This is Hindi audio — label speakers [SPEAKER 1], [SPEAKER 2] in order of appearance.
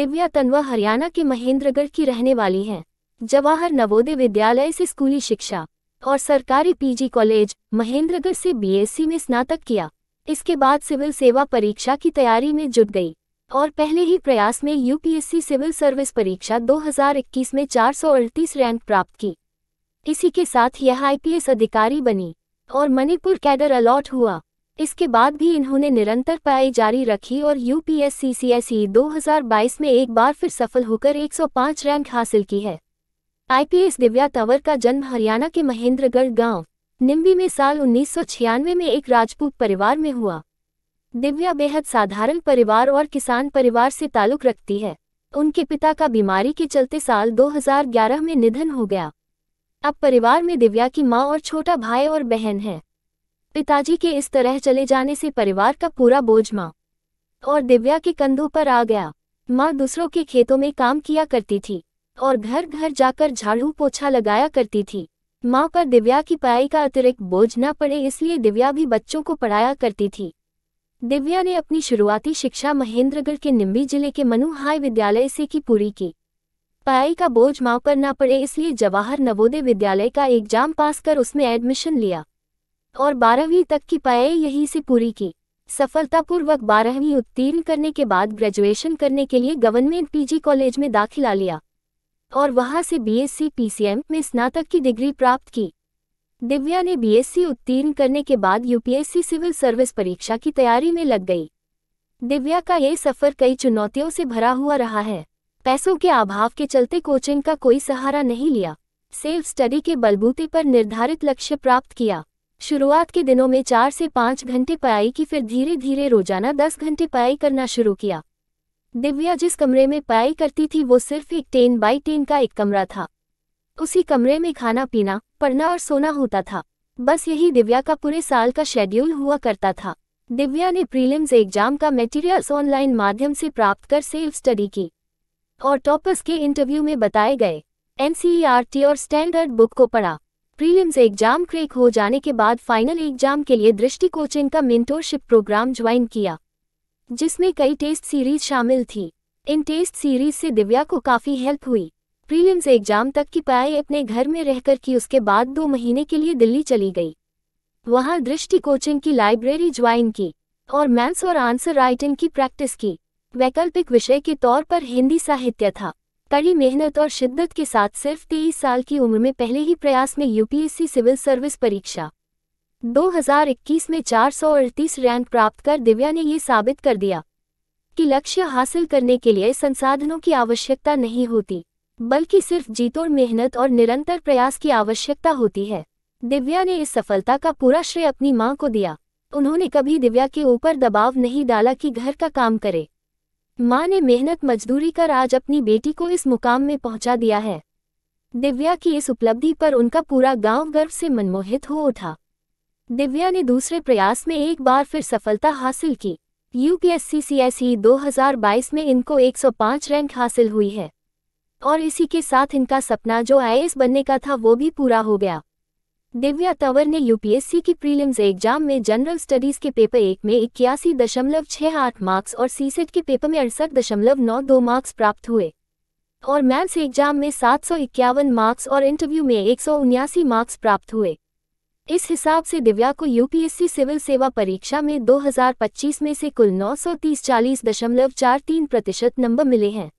[SPEAKER 1] दिव्या तनवा हरियाणा के महेंद्रगढ़ की रहने वाली हैं जवाहर नवोदय विद्यालय से स्कूली शिक्षा और सरकारी पीजी कॉलेज महेंद्रगढ़ से बीएससी में स्नातक किया इसके बाद सिविल सेवा परीक्षा की तैयारी में जुट गई और पहले ही प्रयास में यूपीएससी सिविल सर्विस परीक्षा 2021 में चार रैंक प्राप्त की इसी के साथ यह आईपीएस अधिकारी बनी और मणिपुर कैडर अलॉट हुआ इसके बाद भी इन्होंने निरंतर पढ़ाई जारी रखी और यूपीएससी सीएसई 2022 में एक बार फिर सफल होकर 105 रैंक हासिल की है आईपीएस दिव्या तंवर का जन्म हरियाणा के महेंद्रगढ़ गांव निम्बी में साल उन्नीस में एक राजपूत परिवार में हुआ दिव्या बेहद साधारण परिवार और किसान परिवार से ताल्लुक रखती है उनके पिता का बीमारी के चलते साल 2011 में निधन हो गया अब परिवार में दिव्या की माँ और छोटा भाई और बहन है पिताजी के इस तरह चले जाने से परिवार का पूरा बोझ माँ और दिव्या के कंधों पर आ गया माँ दूसरों के खेतों में काम किया करती थी और घर घर जाकर झाड़ू पोछा लगाया करती थी माँ पर दिव्या की पढ़ाई का अतिरिक्त बोझ न पड़े इसलिए दिव्या भी बच्चों को पढ़ाया करती थी दिव्या ने अपनी शुरुआती शिक्षा महेंद्रगढ़ के निम्बी जिले के मनु हाई विद्यालय से की पूरी की पढ़ाई का बोझ माँ पर न पड़े इसलिए जवाहर नवोदय विद्यालय का एग्जाम पास कर उसमें एडमिशन लिया और बारहवीं तक की पाए यहीं से पूरी की सफलतापूर्वक बारहवीं उत्तीर्ण करने के बाद ग्रेजुएशन करने के लिए गवर्नमेंट पीजी कॉलेज में दाखिला लिया और वहां से बीएससी पीसीएम में स्नातक की डिग्री प्राप्त की दिव्या ने बीएससी उत्तीर्ण करने के बाद यूपीएससी सिविल सर्विस परीक्षा की तैयारी में लग गई दिव्या का ये सफ़र कई चुनौतियों से भरा हुआ रहा है पैसों के अभाव के चलते कोचिंग का कोई सहारा नहीं लिया सेल्फ स्टडी के बलबूते पर निर्धारित लक्ष्य प्राप्त किया शुरुआत के दिनों में चार से पाँच घंटे पढ़ाई की फिर धीरे धीरे रोजाना दस घंटे पढ़ाई करना शुरू किया दिव्या जिस कमरे में पढ़ाई करती थी वो सिर्फ एक टेन बाई टेन का एक कमरा था उसी कमरे में खाना पीना पढ़ना और सोना होता था बस यही दिव्या का पूरे साल का शेड्यूल हुआ करता था दिव्या ने प्रीलिम्स एग्जाम का मेटीरियल्स ऑनलाइन माध्यम से प्राप्त कर सेल्फ स्टडी की और टॉपर्स के इंटरव्यू में बताए गए एनसीईआरटी और स्टैंडर्ड बुक को पढ़ा प्रीलिम्स एग्जाम क्रेक हो जाने के बाद फाइनल एग्जाम के लिए दृष्टि कोचिंग का मेंटोरशिप प्रोग्राम ज्वाइन किया जिसमें कई टेस्ट सीरीज शामिल थी इन टेस्ट सीरीज से दिव्या को काफ़ी हेल्प हुई प्रीलिम्स एग्जाम तक की पढ़ाई अपने घर में रहकर की उसके बाद दो महीने के लिए दिल्ली चली गई वहाँ दृष्टि कोचिंग की लाइब्रेरी ज्वाइन की और मैथ्स और आंसर राइटिंग की प्रैक्टिस की वैकल्पिक विषय के तौर पर हिंदी साहित्य था कड़ी मेहनत और शिद्दत के साथ सिर्फ तेईस साल की उम्र में पहले ही प्रयास में यूपीएससी सिविल सर्विस परीक्षा 2021 में चार रैंक प्राप्त कर दिव्या ने ये साबित कर दिया कि लक्ष्य हासिल करने के लिए संसाधनों की आवश्यकता नहीं होती बल्कि सिर्फ जीतोड़ मेहनत और निरंतर प्रयास की आवश्यकता होती है दिव्या ने इस सफलता का पूरा श्रेय अपनी माँ को दिया उन्होंने कभी दिव्या के ऊपर दबाव नहीं डाला कि घर का काम करे मां ने मेहनत मजदूरी कर आज अपनी बेटी को इस मुकाम में पहुंचा दिया है दिव्या की इस उपलब्धि पर उनका पूरा गांव गर्व से मनमोहित हो उठा दिव्या ने दूसरे प्रयास में एक बार फिर सफलता हासिल की यूपीएससी सीएसई 2022 में इनको 105 रैंक हासिल हुई है और इसी के साथ इनका सपना जो आई बनने का था वो भी पूरा हो गया दिव्या तंवर ने यूपीएससी की प्रीलिम्स एग्जाम में जनरल स्टडीज के पेपर एक में इक्यासी दशमलव छः आठ मार्क्स और सीसेट के पेपर में अड़सठ दशमलव नौ दो मार्क्स प्राप्त हुए और मैथ्स एग्जाम में सात सौ इक्यावन मार्क्स और इंटरव्यू में एक सौ उन्यासी मार्क्स प्राप्त हुए इस हिसाब से दिव्या को यूपीएससी सिविल सेवा परीक्षा में 2025 में से कुल नौ सौ तीस चालीस दशमलव चार तीन प्रतिशत नंबर मिले हैं